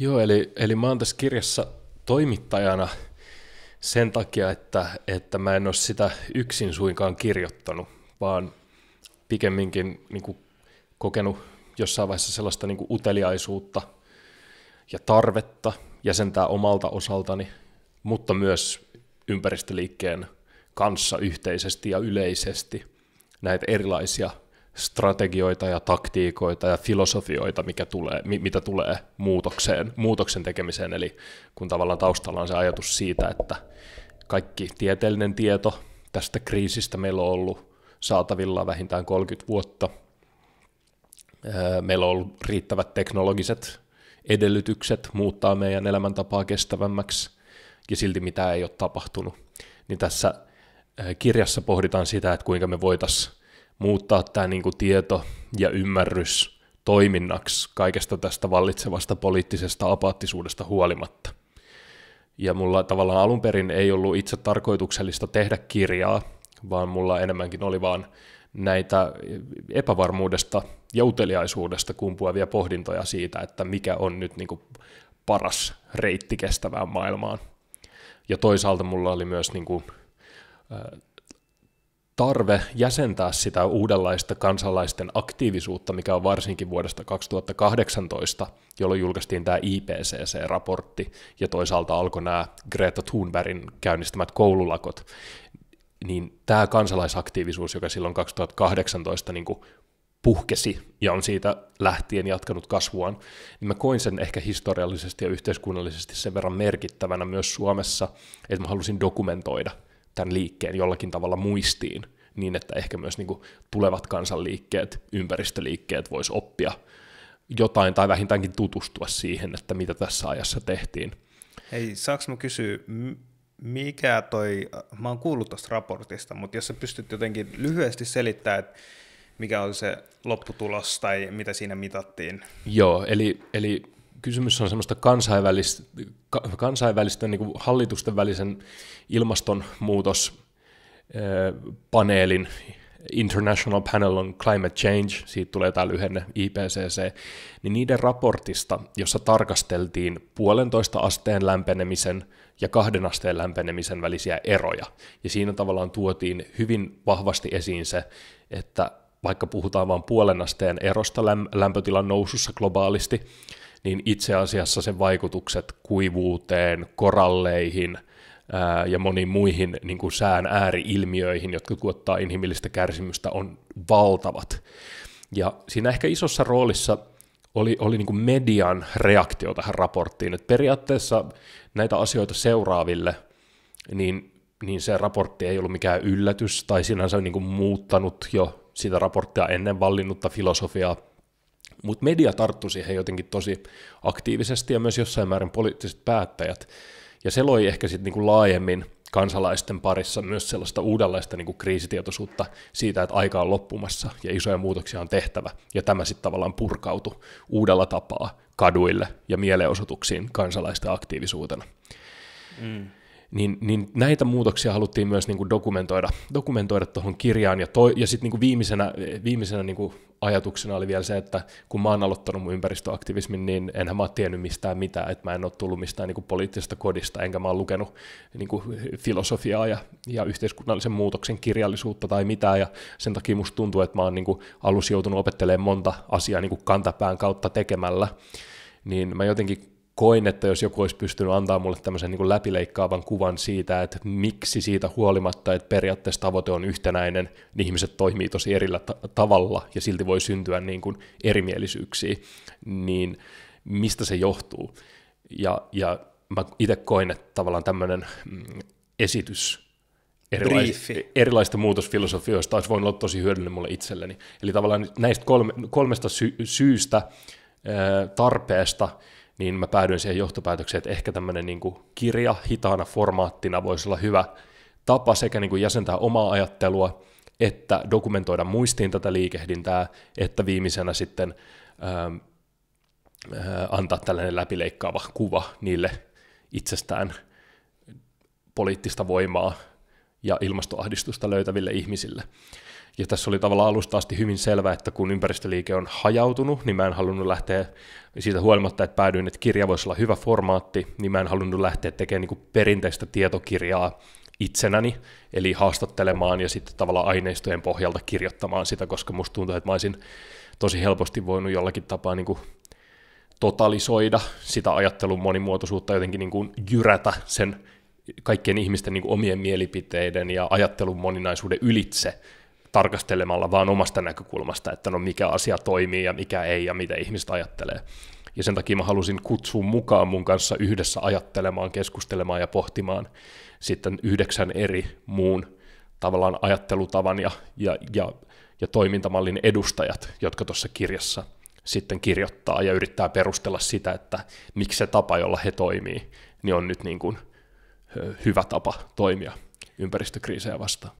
Joo, eli, eli mä oon tässä kirjassa toimittajana sen takia, että, että mä en ole sitä yksin suinkaan kirjoittanut, vaan pikemminkin niin kuin, kokenut jossain vaiheessa sellaista niin kuin, uteliaisuutta ja tarvetta jäsentää omalta osaltani, mutta myös ympäristöliikkeen kanssa yhteisesti ja yleisesti näitä erilaisia strategioita ja taktiikoita ja filosofioita, mikä tulee, mitä tulee muutokseen, muutoksen tekemiseen. Eli kun tavallaan taustalla on se ajatus siitä, että kaikki tieteellinen tieto tästä kriisistä meillä on ollut saatavilla vähintään 30 vuotta. Meillä on ollut riittävät teknologiset edellytykset muuttaa meidän elämäntapaa kestävämmäksi, ja silti mitä ei ole tapahtunut. Niin tässä kirjassa pohditaan sitä, että kuinka me voitaisiin muuttaa tämä niin kuin tieto ja ymmärrys toiminnaksi kaikesta tästä vallitsevasta poliittisesta apaattisuudesta huolimatta. Ja mulla tavallaan alun perin ei ollut itse tarkoituksellista tehdä kirjaa, vaan mulla enemmänkin oli vaan näitä epävarmuudesta ja uteliaisuudesta kumpuavia pohdintoja siitä, että mikä on nyt niin kuin paras reitti kestävään maailmaan. Ja toisaalta mulla oli myös niin kuin, tarve jäsentää sitä uudenlaista kansalaisten aktiivisuutta, mikä on varsinkin vuodesta 2018, jolloin julkaistiin tämä IPCC-raportti ja toisaalta alkoi nämä Greta Thunbergin käynnistämät koululakot, niin tämä kansalaisaktiivisuus, joka silloin 2018 niin kuin puhkesi ja on siitä lähtien jatkanut kasvuaan, niin mä koin sen ehkä historiallisesti ja yhteiskunnallisesti sen verran merkittävänä myös Suomessa, että mä halusin dokumentoida – tämän liikkeen jollakin tavalla muistiin, niin että ehkä myös niin kuin tulevat kansanliikkeet, ympäristöliikkeet vois oppia jotain tai vähintäänkin tutustua siihen, että mitä tässä ajassa tehtiin. Hei, saanko mä kysyä, mikä toi, mä oon kuullut tuosta raportista, mutta jos sä pystyt jotenkin lyhyesti selittämään, että mikä oli se lopputulos tai mitä siinä mitattiin? Joo, eli, eli kysymys on semmoista kansainvälistä, kansainvälisten niin hallitusten välisen ilmastonmuutospaneelin, International Panel on Climate Change, siitä tulee tämä lyhenne IPCC, niin niiden raportista, jossa tarkasteltiin puolentoista asteen lämpenemisen ja kahden asteen lämpenemisen välisiä eroja. Ja siinä tavallaan tuotiin hyvin vahvasti esiin se, että vaikka puhutaan vain puolen asteen erosta lämpötilan nousussa globaalisti, niin itse asiassa sen vaikutukset kuivuuteen, koralleihin ää, ja moniin muihin niin kuin sään ääriilmiöihin, jotka tuottaa inhimillistä kärsimystä, on valtavat. Ja siinä ehkä isossa roolissa oli, oli niin kuin median reaktio tähän raporttiin, että periaatteessa näitä asioita seuraaville, niin, niin se raportti ei ollut mikään yllätys tai sinänsä niin kuin muuttanut jo sitä raporttia ennen vallinnutta filosofiaa, mutta media tarttui siihen jotenkin tosi aktiivisesti ja myös jossain määrin poliittiset päättäjät. Ja se loi ehkä sitten niinku laajemmin kansalaisten parissa myös sellaista uudenlaista niinku kriisitietoisuutta siitä, että aika on loppumassa ja isoja muutoksia on tehtävä. Ja tämä sitten tavallaan purkautui uudella tapaa kaduille ja mielenosoituksiin kansalaisten aktiivisuutena. Mm niin, niin näitä muutoksia haluttiin myös niin kuin dokumentoida, dokumentoida kirjaan. Ja, ja sitten niin viimeisenä, viimeisenä niin kuin ajatuksena oli vielä se, että kun mä oon aloittanut mun ympäristöaktivismin, niin enhän mä oon tiennyt mistään mitään, että mä en ole tullut mistään niin kuin poliittisesta kodista, enkä mä oon lukenut niin kuin filosofiaa ja, ja yhteiskunnallisen muutoksen kirjallisuutta tai mitään, ja sen takia musta tuntuu, että mä oon niin kuin alussa joutunut opettelemaan monta asiaa niin kuin kantapään kautta tekemällä, niin mä jotenkin koin, että jos joku olisi pystynyt antaa mulle tämmöisen niin kuin läpileikkaavan kuvan siitä, että miksi siitä huolimatta, että periaatteessa tavoite on yhtenäinen, niin ihmiset toimii tosi erillä ta- tavalla ja silti voi syntyä niin kuin erimielisyyksiä, niin mistä se johtuu? Ja, ja mä itse koin, että tavallaan tämmöinen mm, esitys erilais- erilaista muutosfilosofioista olisi voinut olla tosi hyödyllinen mulle itselleni. Eli tavallaan näistä kolme, kolmesta sy- syystä, tarpeesta – niin mä päädyin siihen johtopäätökseen, että ehkä tämmöinen niin kirja hitaana formaattina voisi olla hyvä tapa sekä niin kuin jäsentää omaa ajattelua, että dokumentoida muistiin tätä liikehdintää, että viimeisenä sitten ää, ähm, äh, antaa tällainen läpileikkaava kuva niille itsestään poliittista voimaa ja ilmastoahdistusta löytäville ihmisille. Ja tässä oli tavallaan alusta asti hyvin selvää, että kun ympäristöliike on hajautunut, niin mä en halunnut lähteä siitä huolimatta, että päädyin, että kirja voisi olla hyvä formaatti, niin mä en halunnut lähteä tekemään niin perinteistä tietokirjaa itsenäni, eli haastattelemaan ja sitten tavallaan aineistojen pohjalta kirjoittamaan sitä, koska musta tuntuu, että mä olisin tosi helposti voinut jollakin tapaa niin kuin totalisoida sitä ajattelun monimuotoisuutta, jotenkin niin kuin jyrätä sen kaikkien ihmisten niin kuin omien mielipiteiden ja ajattelun moninaisuuden ylitse tarkastelemalla vaan omasta näkökulmasta, että no mikä asia toimii ja mikä ei ja mitä ihmiset ajattelee. Ja sen takia mä halusin kutsua mukaan mun kanssa yhdessä ajattelemaan, keskustelemaan ja pohtimaan sitten yhdeksän eri muun tavallaan ajattelutavan ja, ja, ja, ja toimintamallin edustajat, jotka tuossa kirjassa sitten kirjoittaa ja yrittää perustella sitä, että miksi se tapa, jolla he toimii, niin on nyt niin kuin hyvä tapa toimia ympäristökriisejä vastaan.